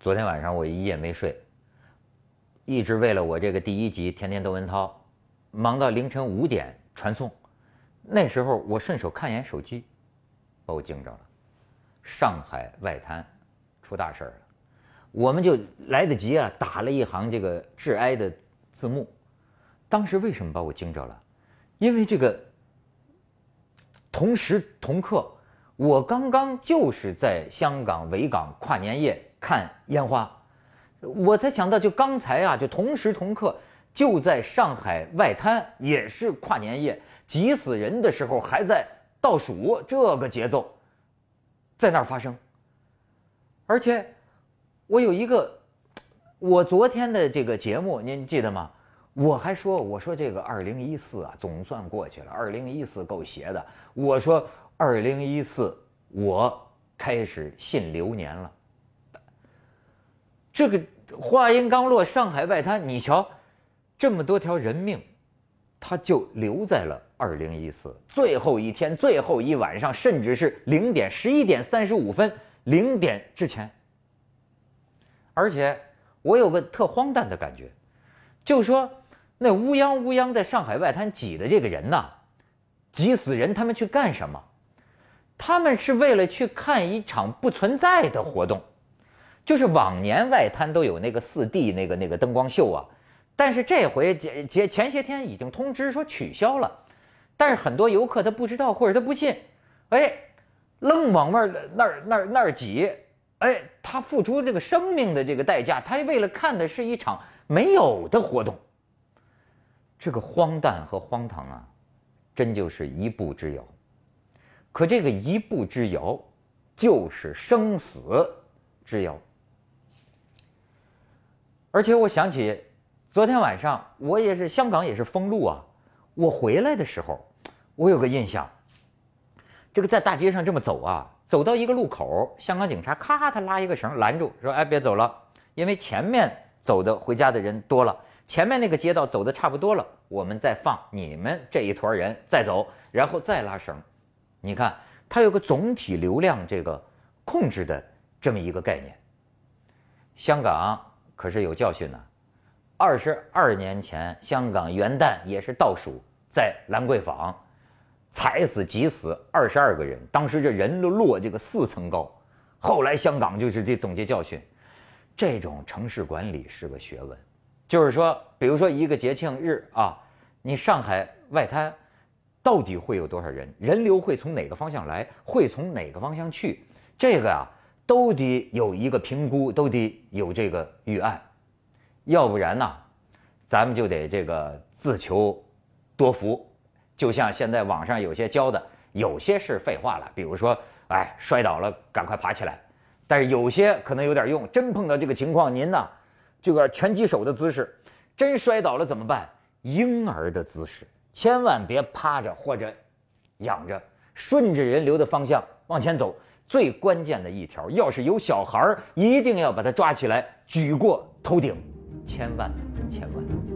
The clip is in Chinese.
昨天晚上我一夜没睡，一直为了我这个第一集《天天窦文涛》，忙到凌晨五点传送。那时候我顺手看一眼手机，把我惊着了。上海外滩出大事儿了，我们就来得及啊，打了一行这个致哀的字幕。当时为什么把我惊着了？因为这个同时同刻。我刚刚就是在香港维港跨年夜看烟花，我才想到，就刚才啊，就同时同刻，就在上海外滩也是跨年夜，挤死人的时候还在倒数，这个节奏，在那儿发生。而且，我有一个，我昨天的这个节目您记得吗？我还说，我说这个2014啊，总算过去了，2014够邪的，我说。二零一四，我开始信流年了。这个话音刚落，上海外滩，你瞧，这么多条人命，他就留在了二零一四最后一天、最后一晚上，甚至是零点十一点三十五分零点之前。而且，我有个特荒诞的感觉，就说那乌泱乌泱在上海外滩挤的这个人呐，挤死人，他们去干什么？他们是为了去看一场不存在的活动，就是往年外滩都有那个四 D 那个那个灯光秀啊，但是这回前前前些天已经通知说取消了，但是很多游客他不知道或者他不信，哎，愣往那儿那儿那儿那儿挤，哎，他付出这个生命的这个代价，他为了看的是一场没有的活动，这个荒诞和荒唐啊，真就是一步之遥。可这个一步之遥，就是生死之遥。而且我想起，昨天晚上我也是香港也是封路啊。我回来的时候，我有个印象，这个在大街上这么走啊，走到一个路口，香港警察咔他拉一个绳拦住，说：“哎，别走了，因为前面走的回家的人多了，前面那个街道走的差不多了，我们再放你们这一坨人再走，然后再拉绳。”你看，它有个总体流量这个控制的这么一个概念。香港可是有教训呢，二十二年前香港元旦也是倒数，在兰桂坊，踩死挤死二十二个人，当时这人都落这个四层高。后来香港就是这总结教训，这种城市管理是个学问，就是说，比如说一个节庆日啊，你上海外滩。到底会有多少人？人流会从哪个方向来？会从哪个方向去？这个啊，都得有一个评估，都得有这个预案，要不然呢，咱们就得这个自求多福。就像现在网上有些教的，有些是废话了，比如说，哎，摔倒了赶快爬起来。但是有些可能有点用，真碰到这个情况，您呢，这个拳击手的姿势，真摔倒了怎么办？婴儿的姿势。千万别趴着或者仰着，顺着人流的方向往前走。最关键的一条，要是有小孩，一定要把他抓起来举过头顶，千万，千万。